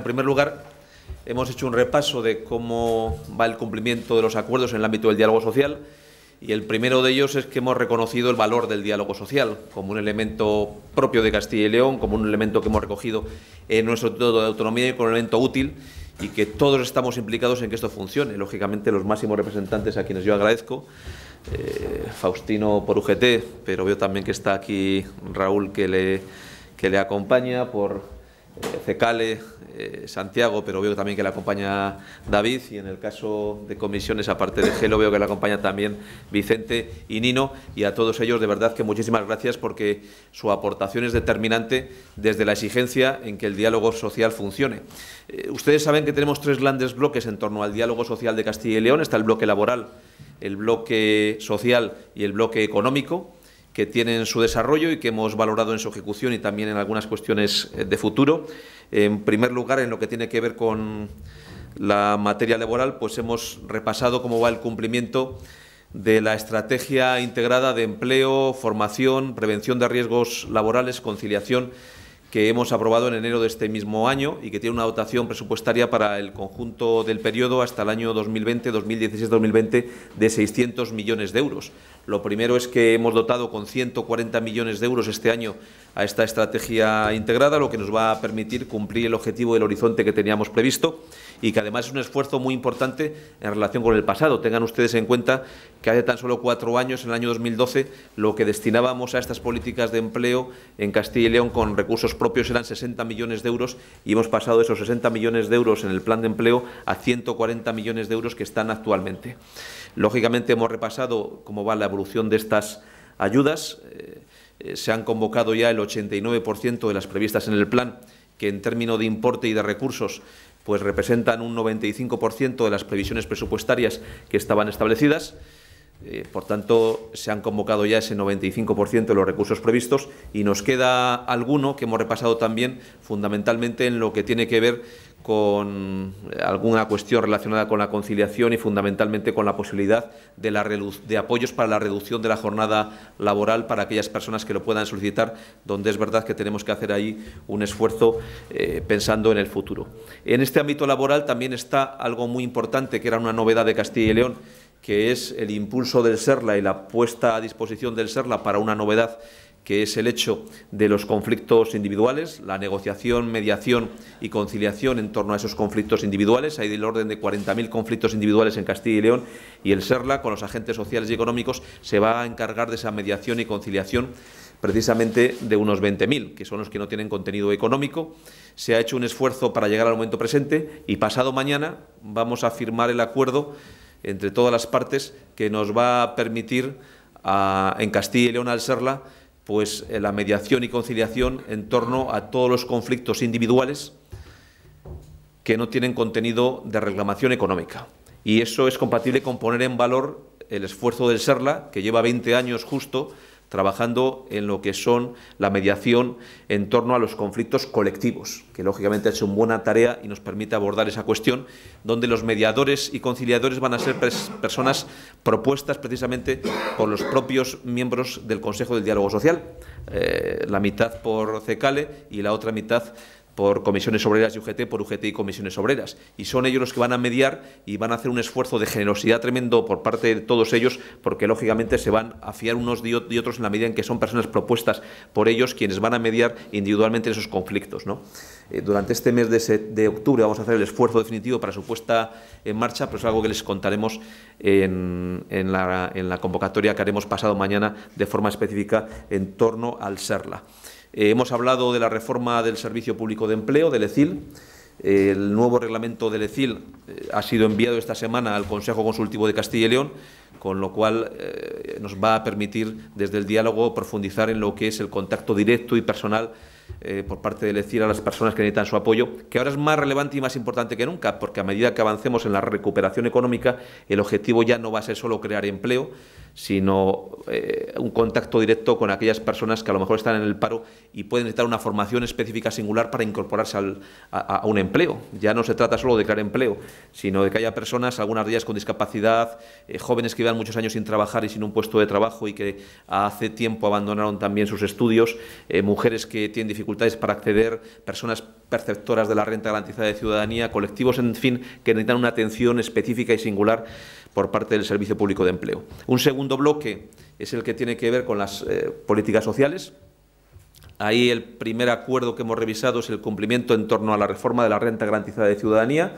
En primer lugar, hemos hecho un repaso de cómo va el cumplimiento de los acuerdos en el ámbito del diálogo social y el primero de ellos es que hemos reconocido el valor del diálogo social como un elemento propio de Castilla y León, como un elemento que hemos recogido en nuestro Estatuto de Autonomía y como un elemento útil y que todos estamos implicados en que esto funcione. Lógicamente, los máximos representantes a quienes yo agradezco, eh, Faustino por UGT, pero veo también que está aquí Raúl que le, que le acompaña por eh, Cecale, eh, Santiago, pero veo también que la acompaña David y en el caso de comisiones, aparte de Gelo, veo que la acompaña también Vicente y Nino y a todos ellos de verdad que muchísimas gracias porque su aportación es determinante desde la exigencia en que el diálogo social funcione. Eh, ustedes saben que tenemos tres grandes bloques en torno al diálogo social de Castilla y León, está el bloque laboral, el bloque social y el bloque económico que tienen su desarrollo y que hemos valorado en su ejecución y también en algunas cuestiones eh, de futuro. En primer lugar, en lo que tiene que ver con la materia laboral, pues hemos repasado cómo va el cumplimiento de la estrategia integrada de empleo, formación, prevención de riesgos laborales, conciliación, que hemos aprobado en enero de este mismo año y que tiene una dotación presupuestaria para el conjunto del periodo hasta el año 2020, 2016-2020 de 600 millones de euros. Lo primero es que hemos dotado con 140 millones de euros este año a esta estrategia integrada, lo que nos va a permitir cumplir el objetivo del horizonte que teníamos previsto y que además es un esfuerzo muy importante en relación con el pasado. Tengan ustedes en cuenta que hace tan solo cuatro años, en el año 2012, lo que destinábamos a estas políticas de empleo en Castilla y León con recursos propios eran 60 millones de euros y hemos pasado esos 60 millones de euros en el plan de empleo a 140 millones de euros que están actualmente. Lógicamente hemos repasado como va la evolución de estas ayudas. Eh, eh, se han convocado ya el 89% de las previstas en el plan, que en términos de importe y de recursos pues representan un 95% de las previsiones presupuestarias que estaban establecidas. Eh, por tanto, se han convocado ya ese 95% de los recursos previstos y nos queda alguno que hemos repasado también fundamentalmente en lo que tiene que ver con eh, alguna cuestión relacionada con la conciliación y fundamentalmente con la posibilidad de, de apoyos para la reducción de la jornada laboral para aquellas personas que lo puedan solicitar, donde es verdad que tenemos que hacer ahí un esfuerzo eh, pensando en el futuro. En este ámbito laboral también está algo muy importante, que era una novedad de Castilla y León, que es el impulso del Serla y la puesta a disposición del Serla para una novedad que es el hecho de los conflictos individuales, la negociación, mediación y conciliación en torno a esos conflictos individuales. Hay del orden de 40.000 conflictos individuales en Castilla y León y el SERLA, con los agentes sociales y económicos, se va a encargar de esa mediación y conciliación precisamente de unos 20.000, que son los que no tienen contenido económico. Se ha hecho un esfuerzo para llegar al momento presente y pasado mañana vamos a firmar el acuerdo entre todas las partes que nos va a permitir en Castilla y León al serla pues eh, la mediación y conciliación en torno a todos los conflictos individuales que no tienen contenido de reclamación económica. Y eso es compatible con poner en valor el esfuerzo del Serla, que lleva 20 años justo trabajando en lo que son la mediación en torno a los conflictos colectivos, que lógicamente es una buena tarea y nos permite abordar esa cuestión, donde los mediadores y conciliadores van a ser personas propuestas precisamente por los propios miembros del Consejo del Diálogo Social, eh, la mitad por CECALE y la otra mitad por comisiones obreras y UGT, por UGT y comisiones obreras. Y son ellos los que van a mediar y van a hacer un esfuerzo de generosidad tremendo por parte de todos ellos, porque lógicamente se van a fiar unos de otros en la medida en que son personas propuestas por ellos quienes van a mediar individualmente esos conflictos. Eh, durante este mes de, octubre vamos a hacer el esfuerzo definitivo para su puesta en marcha, pero es algo que les contaremos en, la, en la convocatoria que haremos pasado mañana de forma específica en torno al SERLA. Eh, hemos hablado de la reforma del Servicio Público de Empleo, del ECIL. Eh, el nuevo reglamento del ECIL eh, ha sido enviado esta semana al Consejo Consultivo de Castilla y León, con lo cual nos va a permitir desde el diálogo profundizar en lo que es el contacto directo y personal por parte del ECIL a las personas que necesitan su apoyo, que ahora es más relevante y más importante que nunca, porque a medida que avancemos en la recuperación económica, el objetivo ya no va a ser solo crear empleo, sino eh, un contacto directo con aquellas personas que a lo mejor están en el paro y pueden necesitar una formación específica singular para incorporarse a, un empleo. Ya no se trata solo de crear empleo, sino de que haya personas, algunas de ellas con discapacidad, eh, jóvenes que llevan muchos años sin trabajar y sin un puesto de trabajo y que hace tiempo abandonaron también sus estudios, eh, mujeres que tienen dificultades para acceder, personas perceptoras de la renta garantizada de ciudadanía, colectivos, en fin, que necesitan una atención específica y singular por parte del Servicio Público de Empleo. Un segundo bloque es el que tiene que ver con las eh, políticas sociales. Ahí el primer acuerdo que hemos revisado es el cumplimiento en torno a la reforma de la renta garantizada de ciudadanía.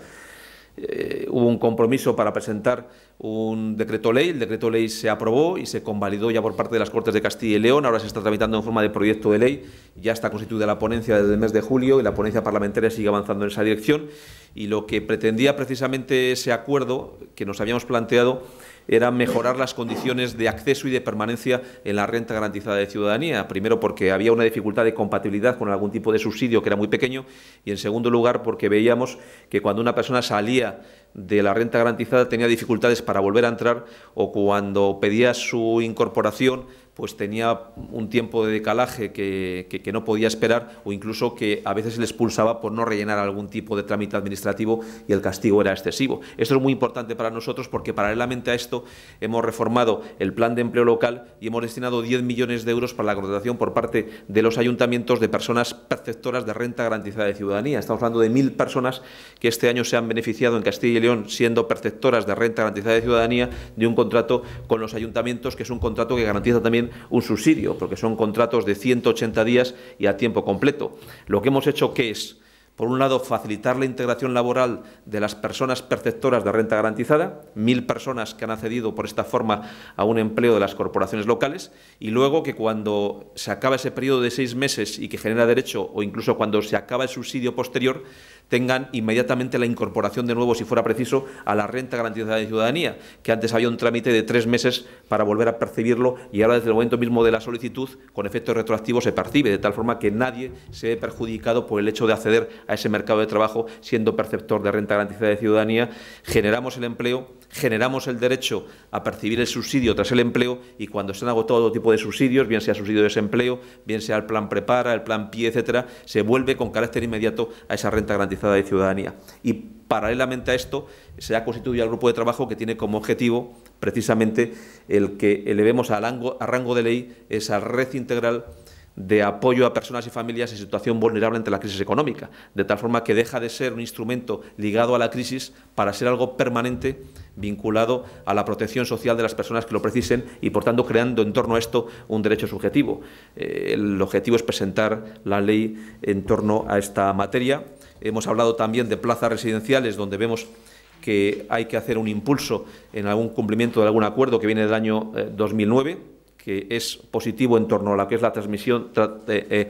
Eh, hubo un compromiso para presentar un decreto ley. El decreto ley se aprobó y se convalidó ya por parte de las Cortes de Castilla y León. Ahora se está tramitando en forma de proyecto de ley. Ya está constituida la ponencia desde el mes de julio y la ponencia parlamentaria sigue avanzando en esa dirección y lo que pretendía precisamente ese acuerdo que nos habíamos planteado era mejorar las condiciones de acceso y de permanencia en la renta garantizada de ciudadanía. Primero, porque había una dificultad de compatibilidad con algún tipo de subsidio que era muy pequeño. Y, en segundo lugar, porque veíamos que cuando una persona salía de la renta garantizada tenía dificultades para volver a entrar o cuando pedía su incorporación pues tenía un tiempo de decalaje que, no podía esperar o incluso que a veces se le expulsaba por no rellenar algún tipo de trámite administrativo y el castigo era excesivo. Esto es muy importante para nosotros porque paralelamente a esto hemos reformado el plan de empleo local y hemos destinado 10 millones de euros para la contratación por parte de los ayuntamientos de personas perceptoras de renta garantizada de ciudadanía. Estamos hablando de mil personas que este año se han beneficiado en Castilla y León siendo perceptoras de renta garantizada de ciudadanía de un contrato con los ayuntamientos que es un contrato que garantiza también un subsidio, porque son contratos de 180 días y a tiempo completo. Lo que hemos hecho, que es? Por un lado, facilitar la integración laboral de las personas perceptoras de renta garantizada, mil personas que han accedido por esta forma a un empleo de las corporaciones locales, y luego que cuando se acaba ese periodo de seis meses y que genera derecho, o incluso cuando se acaba el subsidio posterior, tengan inmediatamente la incorporación de nuevo, si fuera preciso, a la renta garantizada de ciudadanía, que antes había un trámite de tres meses para volver a percibirlo y ahora desde el momento mismo de la solicitud, con efecto retroactivo, se percibe, de tal forma que nadie se ve perjudicado por el hecho de acceder a ese mercado de trabajo siendo perceptor de renta garantizada de ciudadanía. Generamos el empleo generamos el derecho a percibir el subsidio tras el empleo y cuando se han agotado todo tipo de subsidios, bien sea subsidio de desempleo, bien sea el plan prepara, el plan PIE, etcétera, se vuelve con carácter inmediato a esa renta garantizada de ciudadanía. Y paralelamente a esto se ha constituido el grupo de trabajo que tiene como objetivo precisamente el que elevemos a a rango de ley esa red integral de apoyo a personas y familias en situación vulnerable ante la crisis económica, de tal forma que deja de ser un instrumento ligado a la crisis para ser algo permanente vinculado a la protección social de las personas que lo precisen y, por tanto, creando en torno a esto un derecho subjetivo. Eh, el objetivo es presentar la ley en torno a esta materia. Hemos hablado también de plazas residenciales, donde vemos que hay que hacer un impulso en algún cumplimiento de algún acuerdo que viene del año 2009 eh, que es positivo en torno a lo que es la transmisión, eh, eh,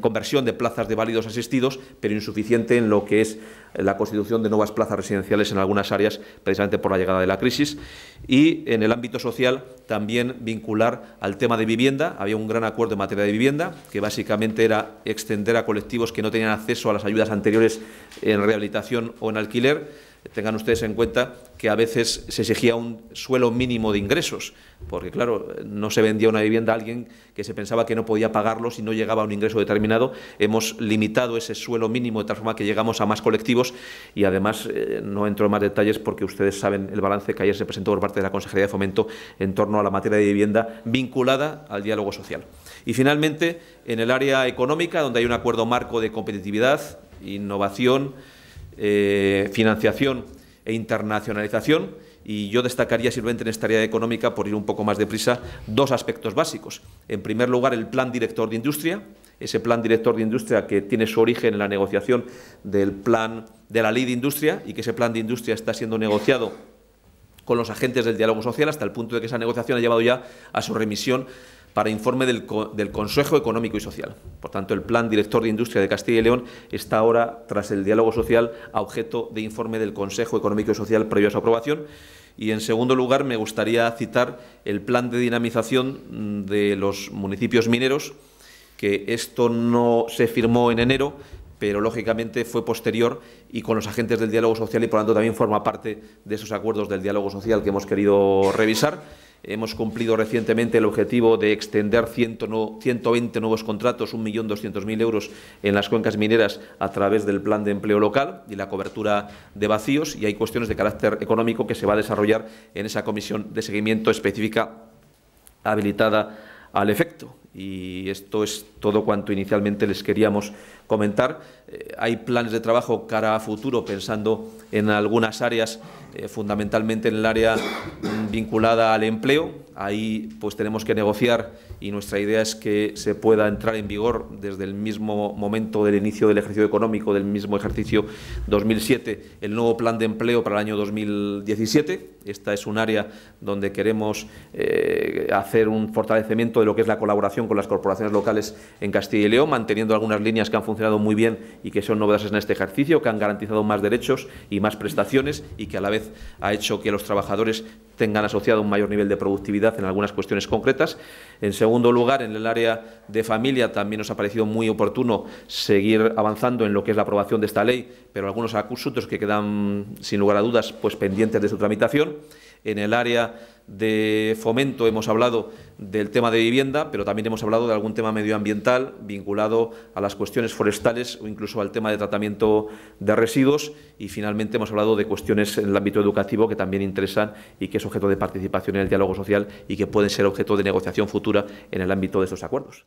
conversión de plazas de válidos asistidos, pero insuficiente en lo que es la constitución de nuevas plazas residenciales en algunas áreas, precisamente por la llegada de la crisis. Y en el ámbito social, también vincular al tema de vivienda. Había un gran acuerdo en materia de vivienda, que básicamente era extender a colectivos que no tenían acceso a las ayudas anteriores en rehabilitación o en alquiler tengan ustedes en cuenta que a veces se exigía un suelo mínimo de ingresos, porque claro, no se vendía una vivienda a alguien que se pensaba que no podía pagarlo si no llegaba a un ingreso determinado. Hemos limitado ese suelo mínimo de tal forma que llegamos a más colectivos y además eh, no entro en más detalles porque ustedes saben el balance que ayer se presentó por parte de la Consejería de Fomento en torno a la materia de vivienda vinculada al diálogo social. Y finalmente, en el área económica, donde hay un acuerdo marco de competitividad, innovación, eh, financiación e internacionalización. Y yo destacaría, simplemente en esta área económica, por ir un poco más deprisa, dos aspectos básicos. En primer lugar, el plan director de industria, ese plan director de industria que tiene su origen en la negociación del plan de la ley de industria y que ese plan de industria está siendo negociado con los agentes del diálogo social hasta el punto de que esa negociación ha llevado ya a su remisión para informe del, Consejo Económico y Social. Por tanto, el Plan Director de Industria de Castilla y León está ahora, tras el diálogo social, a objeto de informe del Consejo Económico y Social previo a su aprobación. Y, en segundo lugar, me gustaría citar el Plan de Dinamización mm, de los municipios mineros, que esto no se firmó en enero, pero lógicamente fue posterior y con los agentes del diálogo social y, por tanto, también forma parte de esos acuerdos del diálogo social que hemos querido revisar Hemos cumplido recientemente el objetivo de extender 120 nuevos contratos, 1.200.000 euros en las cuencas mineras a través del plan de empleo local y la cobertura de vacíos. Y hay cuestiones de carácter económico que se va a desarrollar en esa comisión de seguimiento específica habilitada al efecto. Y esto es todo cuanto inicialmente les queríamos comentar. Eh, hay planes de trabajo cara a futuro, pensando en algunas áreas, eh, fundamentalmente en el área vinculada al empleo. Ahí pues tenemos que negociar y nuestra idea es que se pueda entrar en vigor desde el mismo momento del inicio del ejercicio económico, del mismo ejercicio 2007, el nuevo plan de empleo para el año 2017. Esta es un área donde queremos eh, hacer un fortalecimiento de lo que es la colaboración con las corporaciones locales en Castilla y León, manteniendo algunas líneas que han funcionado muy bien y que son novedades en este ejercicio, que han garantizado más derechos y más prestaciones y que a la vez ha hecho que los trabajadores tengan asociado un mayor nivel de productividad en algunas cuestiones concretas. En segundo lugar, en el área de familia también nos ha parecido muy oportuno seguir avanzando en lo que es la aprobación de esta ley, pero algunos acusutos que quedan, sin lugar a dudas, pues pendientes de su tramitación en el área de fomento hemos hablado del tema de vivienda, pero también hemos hablado de algún tema medioambiental vinculado a las cuestiones forestales o incluso al tema de tratamiento de residuos y finalmente hemos hablado de cuestiones en el ámbito educativo que también interesan y que es objeto de participación en el diálogo social y que pueden ser objeto de negociación futura en el ámbito de estos acuerdos.